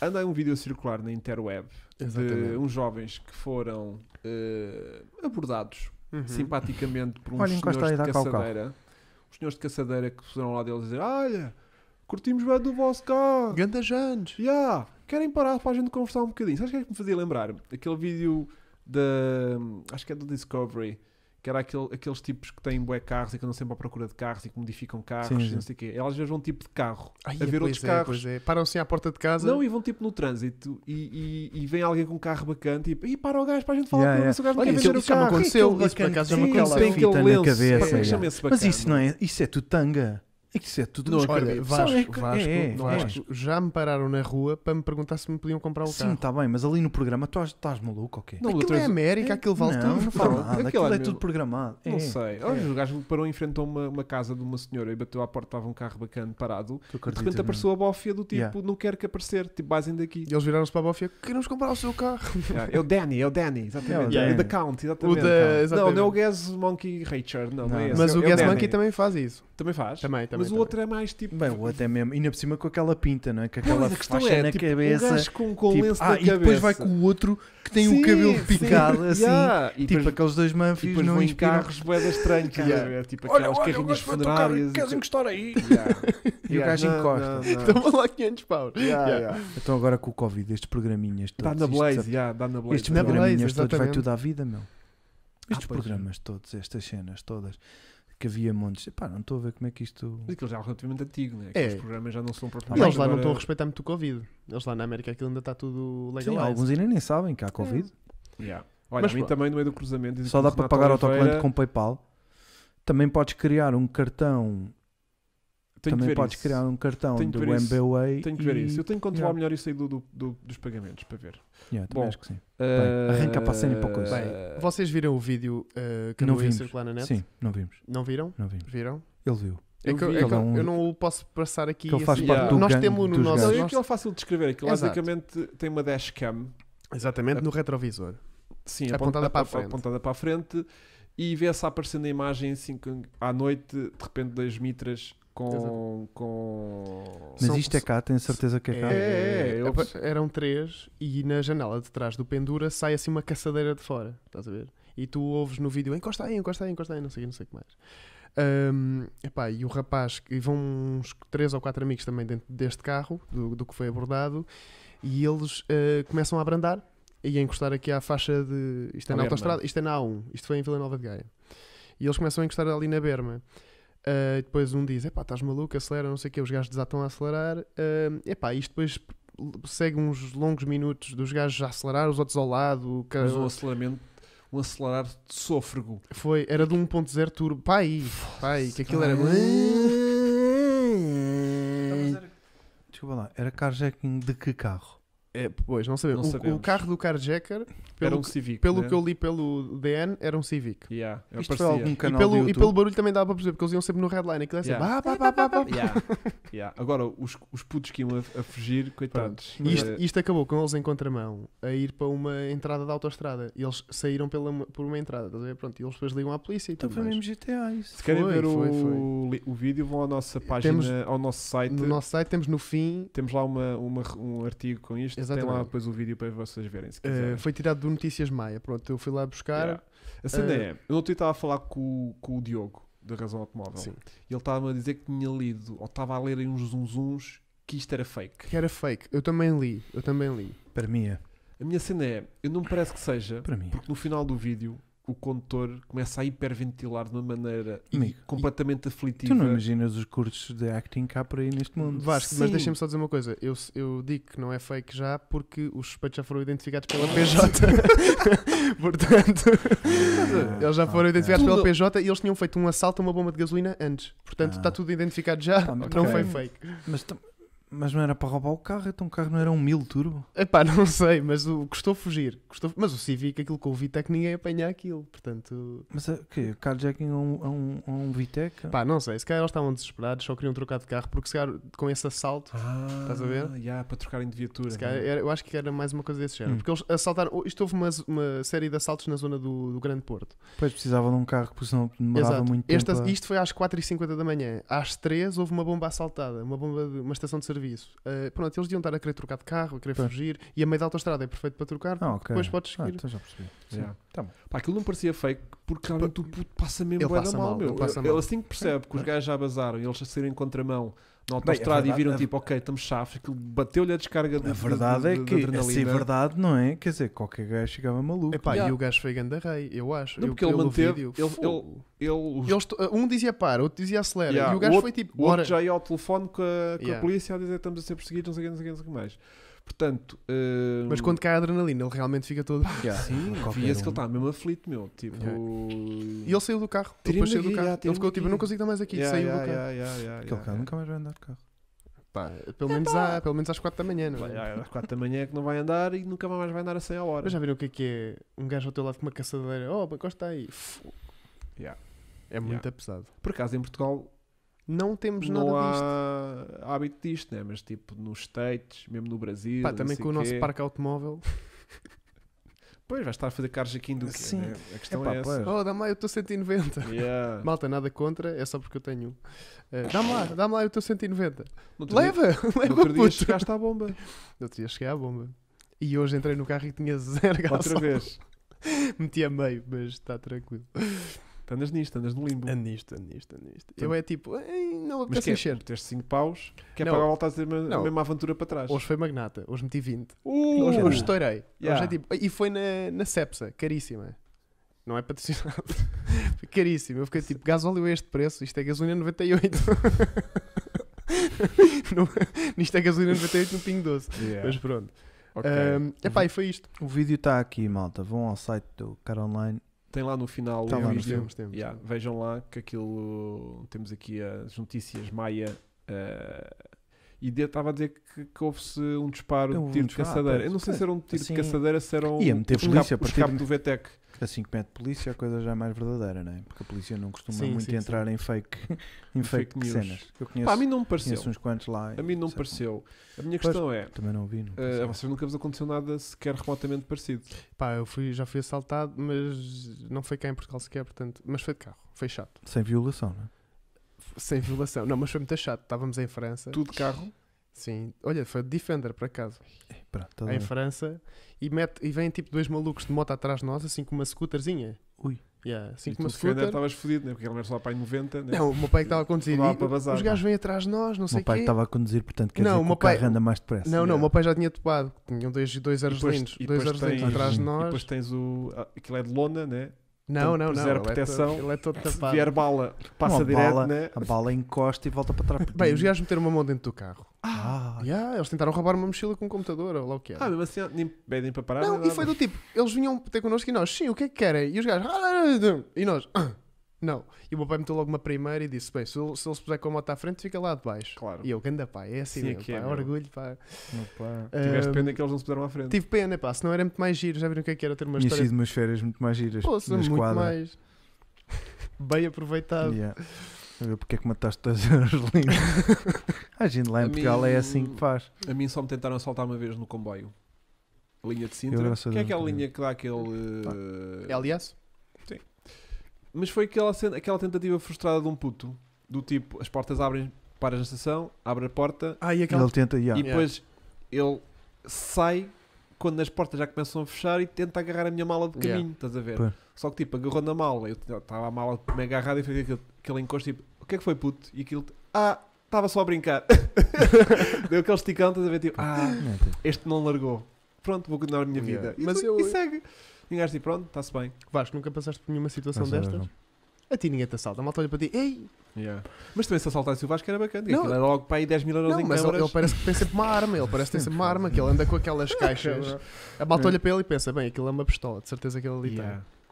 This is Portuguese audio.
anda um vídeo circular na interweb Exatamente. de uns jovens que foram uh, abordados uhum. simpaticamente por uns olha, senhores de caçadeira. Os senhores de caçadeira que foram lá deles dizer: Olha, curtimos bem do vosso carro. Ganda Janes. Yeah, querem parar para a gente conversar um bocadinho. Sabes o que é que me fazia lembrar? Aquele vídeo da. Acho que é do Discovery que era aquele, aqueles tipos que têm bué carros e que andam sempre à procura de carros e que modificam carros sim, sim. não sei o quê. Elas vejam um tipo de carro Ai, a ver outros é, carros. É. Param-se à porta de casa. Não, e vão tipo no trânsito e, e, e vem alguém com um carro bacana tipo, e para o gajo para a gente falar yeah, com yeah. o gajo não Olha, quer o carro. Isso já me aconteceu, isso já me aconteceu. Tem aquele lenço, cabeça, Mas isso, não é, isso é tutanga. É que isso é tudo não, olha, Vasco, é que... Vasco, é, é, Vasco é. já me pararam na rua para me perguntar se me podiam comprar o Sim, carro. Sim, está bem, mas ali no programa tu estás maluco ou quê? Não, aquilo é América, é, aquilo vale não, Não fala nada, aquilo, aquilo é, é, meu... tudo programado. Não sei. Hoje o gajo parou e enfrentou uma, uma, casa de uma senhora e bateu à porta, estava um carro bacana parado. De repente mesmo. apareceu a bófia do tipo, yeah. não quero que aparecer, tipo, basem daqui. E eles viraram-se para a bófia, queremos comprar o seu carro. é o Danny, é o Danny, exatamente. É o da Count, exatamente. Não, não é o Gas Monkey Richard, não, não é esse. Mas o Gas Monkey também faz isso. Também faz? Também, também. Mas o outro é mais tipo. Bem, o outro é mesmo. Ainda por cima com aquela pinta, não é? Com aquela não, faixa é, na tipo, cabeça. Um com, com tipo, lenço ah, na e cabeça. depois vai com o outro que tem sim, o cabelo sim. picado, assim. Yeah. E tipo depois, aqueles dois manfios não inspiram. carros boedas estranhos, yeah. É tipo aquelas olha, carrinhas funerárias. Queres tipo- encostar aí? E o gajo encosta. Estão lá 500 paus. Então agora com o Covid, estes programinhas todos. Dá na Blaze, dá na Blaze. Estes programinhas todos vai tudo à vida, meu. Ah, estes é. programas todos, estas cenas todas que havia montes. Epá, não estou a ver como é que isto. Mas aquilo já é relativamente antigo, né? É. Os é. programas já não são propriamente. eles lá agora... não estão a respeitar muito o Covid. Eles lá na América aquilo ainda está tudo legal. Sim, alguns ainda nem sabem que há Covid. É. Yeah. Olha, Mas, a mim pô, também no meio do cruzamento. Só dá para pagar autocolante com PayPal. Também podes criar um cartão tenho também podes isso. criar um cartão tenho do MBWay. Tenho que ver e... isso. Eu tenho que controlar yeah. melhor isso aí do, do, do, dos pagamentos para ver. Yeah, Bom, acho que sim. Uh... Bem, arranca para a cena e para a coisa. Eh, Bem, vocês viram o vídeo uh, que não vimos. circular na net? Sim, não vimos. Não viram? Não vimos. Viram? Ele viu. É que, eu, é que é eu não o posso passar aqui. Que ele faz assim. parte yeah. do Nós temos no nosso. Não, é aquilo é fácil de descrever. Aquilo é basicamente tem uma dashcam. Exatamente, a... no retrovisor. Sim, apontada, apontada, para a frente. apontada para a frente. E vê-se aparecendo a imagem assim, à noite, de repente, das mitras com. com... Mas São... isto é cá, tenho certeza que é cá. É, é, é, é eram três e na janela de trás do pendura sai assim uma caçadeira de fora, estás a ver? E tu ouves no vídeo, encosta aí, encosta aí, encosta aí, não sei, não sei o que mais. Um, epá, e o rapaz, e vão uns três ou quatro amigos também dentro deste carro, do, do que foi abordado, e eles uh, começam a abrandar e a encostar aqui à faixa de. Isto é na, na autostrada, isto é na A1, isto foi em Vila Nova de Gaia. E eles começam a encostar ali na Berma. Uh, e depois um diz: epá, estás maluco, acelera, não sei o quê. Os gajos desatam a acelerar. Uh, epá, isto depois segue uns longos minutos dos gajos a acelerar, os outros ao lado. Cara... Mas um aceleramento, um acelerar de sôfrego. Foi, era de 1.0 turbo. pá pai, que aquilo tá, era. Desculpa lá, era carjacking de que carro? É, pois, não sabemos. Não o, sabemos. o, carro do carjacker, pelo, um Civic, que, pelo né? que eu li pelo DN, era um Civic. Yeah, Isto algum canal e, pelo, e pelo barulho também dava para perceber, porque eles iam sempre no headline. Aquilo é assim Yeah. Bah, bah, bah, bah, bah. Yeah. Yeah. Agora, os, os putos que iam a, a fugir, coitados. Isto, é- isto, acabou com eles em contramão, a ir para uma entrada da autostrada. Eles saíram pela, por uma entrada, estás a ver? Pronto, e eles depois ligam à polícia e então tudo. Então foi mesmo GTA isso. Se querem foi, ver foi, o, foi. o vídeo, vão à nossa página, temos, ao nosso site. No nosso site temos no fim. Temos lá uma, uma um artigo com isto. Exatamente. Tem lá depois o vídeo para vocês verem. Uh, foi tirado do Notícias Maia. Pronto, eu fui lá buscar. Yeah. A cena uh, é, eu não outro estava a falar com, com o Diogo da razão automóvel. Sim. E ele estava a dizer que tinha lido, ou estava a ler em uns zunzuns, que isto era fake. Que era fake. Eu também li, eu também li. Para mim é. A minha cena é, eu não me parece que seja, Para mim. É. porque no final do vídeo o condutor começa a hiperventilar de uma maneira Amigo, completamente aflitiva. Tu não imaginas os cursos de acting cá por aí neste mundo? Vasco, Sim. mas deixem-me só dizer uma coisa. Eu, eu digo que não é fake já porque os suspeitos já foram identificados pela ah. PJ. Portanto, ah, eles já foram identificados pela PJ e eles tinham feito um assalto a uma bomba de gasolina antes. Portanto, ah. está tudo identificado já. não foi fake. Mas mas não era para roubar o carro, então o carro não era um mil turbo? Epá, não sei, mas o, custou fugir. Custou, mas o Civic, aquilo com o Vitec, ninguém apanha aquilo, portanto... Mas é o quê? Carjacking a é um, a é um, a um Vitec? Pá, não sei, se calhar eles estavam desesperados, só queriam trocar de carro, porque se calhar com esse assalto, ah, estás a ver? Ah, yeah, para trocarem de viatura. Calhar, né? era, eu acho que era mais uma coisa desse género, hum. porque eles assaltaram... Isto houve uma, uma série de assaltos na zona do, do Grande Porto. Pois, precisavam de um carro, porque senão demorava Exato. muito tempo Isto foi às 4h50 da manhã. Às 3 houve uma bomba assaltada, uma bomba de, uma estação de serviço serviço. Uh, eh, pronto, eles deviam estar a querer trocar de carro, a querer fugir, e a meio da autostrada é perfeito para trocar, ah, okay. depois podes ah, seguir. Ah, já percebi. Tá bom. Pá, aquilo não parecia fake, porque realmente o puto passa mesmo ele passa mal, mal, meu. Ele, ele, assim que percebe que os é. gajos já bazaram e eles a saírem contramão na é autostrada e viram é tipo, ok, estamos chafes, aquilo bateu-lhe a descarga de, A verdade é que, a é verdade, não é? Quer dizer, qualquer gajo chegava maluco. Epá, yeah. E o gajo foi ganda rei, eu acho. Não, eu, porque ele manteve. Vídeo, ele, ele, ele, um dizia para, outro dizia acelera. Yeah. E o gajo o outro, foi tipo. O outro já ia ao telefone com a, com yeah. a polícia a dizer estamos a ser perseguidos, não sei o que, não sei o que mais. Portanto. Uh... Mas hum, quando cai a adrenalina, ele realmente fica todo. Yeah. Sim, via-se um. que ele está mesmo aflito, meu. Tipo. Yeah. E ele saiu do carro. Depois saiu do carro. ele ficou tipo, não consigo estar mais aqui. Yeah, saiu do carro. Aquele carro nunca mais vai andar de carro. Pá, pelo, menos há pelo menos às 4 da manhã, não é? Às 4 da manhã é que não vai andar e nunca mais vai andar a 100 a hora. Mas já viram o que é que é um gajo ao teu lado com uma caçadeira? Oh, encosta aí. Yeah. É muito yeah. pesado. Por acaso, em Portugal, não temos não nada há disto. hábito disto, né? mas tipo nos States, mesmo no Brasil. Pá, também com o quê. nosso parque automóvel. Pois, vais estar a fazer aqui do que Sim. Né? A questão Epá, é essa. Oh, dá-me lá, eu estou 190. Yeah. Malta, nada contra, é só porque eu tenho. Uh, dá-me lá, dá-me lá, eu estou 190. Leva, dia, leva outro dia chegaste à bomba. No outro dia cheguei à bomba. E hoje entrei no carro e tinha zero gasolina. Outra vez. Meti a meio, mas está tranquilo. Tu andas nisto, andas no limbo. Ando nisto, ando nisto, ando nisto. Eu é tipo, não Mas apetece que é, mexer. 5 paus, que é para voltar a fazer a Não. mesma aventura para trás. Hoje foi magnata, hoje meti 20. Uh! Hoje, hoje estourei. Hoje é tipo, e foi na, na Cepsa, caríssima. Não é patrocinado. Foi caríssimo. Eu fiquei tipo, gasóleo a este preço, isto é gasolina 98. não, isto é gasolina 98 no Pingo Doce. Yeah. Mas pronto. É Um, epá, e foi isto. O vídeo está aqui, malta. Vão ao site do Caroline tem lá no final tá o lá, vídeo. Temos, temos. Yeah, vejam lá que aquilo. Temos aqui as notícias Maia. Uh, e estava a dizer que, que houve-se um disparo então, de tiro de caçadeira. eu não sei se era um tiro assim, de caçadeira, se era um ia meter polícia escape, escape do VTEC. Assim que mete polícia, a coisa já é mais verdadeira, não é? Porque a polícia não costuma sim, muito sim, entrar sim. em fake, em fake, fake cenas. Eu conheço, Pá, a mim não me pareceu. uns quantos lá. A mim não me pareceu. A minha questão pois, é. Também não ouvi. Não uh, a vocês nunca vos aconteceu nada sequer remotamente parecido. Pá, eu fui, já fui assaltado, mas não foi cá em Portugal sequer, portanto. Mas foi de carro, foi chato. Sem violação, não é? sem violação. Não, mas foi muito chato. Estávamos em França. Tudo carro? Sim. Olha, foi Defender, por acaso. É, pronto, tá em bem. França. E, mete, e vem tipo dois malucos de moto atrás de nós, assim com uma scooterzinha. Ui. Yeah, assim, e tu scooter... estavas fodido, né? porque ele era só para 90. Né? Não, o meu pai estava a conduzir. Bazar, os né? gajos vêm atrás de nós, não sei o meu pai estava a conduzir, portanto, quer não, dizer o meu pai... carro anda mais depressa. Não, não, né? o meu pai já tinha topado. Tinham dois, dois argelinos, dois argelinos atrás de nós. E depois tens o... Aquilo é de lona, né? Não, não, não. Ele proteção, é todo, ele é todo é tapado. Se vier bala, passa não, a direto, bala, né? A bala encosta e volta para trás. Bem, os gajos meteram uma mão dentro do carro. Ah! ah yeah, eles tentaram roubar uma mochila com um computador, ou lá o que era. Ah, mas assim, nem pedem para parar. Não, e foi do tipo, eles vinham ter connosco e nós, sim, o que é que querem? E os gajos, ah, e nós, ah! Não. E o meu pai meteu logo uma primeira e disse: Bem, se, eles se ele se puser com a moto à frente, fica lá de baixo. Claro. E eu, ganda pai, é assim, Sim, meu, é pá, é, orgulho, pá. Meu pá. Tiveste pena que eles não se puseram à frente. Tive pena, pá, senão era muito mais giro. Já viram o que é que era ter uma Tinha história. sido umas férias muito mais giras. Pô, na muito mais. Bem aproveitado. Yeah. A ver porque é que mataste todas as linhas. a gente lá em mim- Portugal é assim que faz. A mim só me tentaram assaltar uma vez no comboio. Linha de Sintra. Que é aquela linha que dá aquele. eh, É aliás? Mas foi aquela, aquela tentativa frustrada de um puto. Do tipo, as portas abrem, paras na estação, abre a porta. Ah, e aquela... Ele tenta, yeah. E depois yeah. ele sai quando as portas já começam a fechar e tenta agarrar a minha mala de caminho, yeah. estás a ver? Pô. Só que tipo, agarrou na mala, eu estava a mala me agarrada e fez aquele, encosto tipo, o que é que foi puto? E aquilo, ah, estava só a brincar. Deu aquele esticão, estás a ver? Tipo, ah, é, este não largou. Pronto, vou continuar a minha vida. Yeah. Mas eu... e segue. E um gajo diz, pronto, está-se bem. Vasco, nunca passaste por nenhuma situação Não destas? não. A ti ninguém te assalta, a malta olha para ti, ei, Yeah. Mas também se assaltasse o Vasco era bacana. Não. ele Era logo para aí 10 mil euros não, em mas ele, câmaras. ele parece que tem sempre uma arma, ele parece que tem sempre uma arma, que ele anda com aquelas caixas. É a malta olha para ele e pensa, bem, aquilo é uma pistola, de certeza que ele ali tem.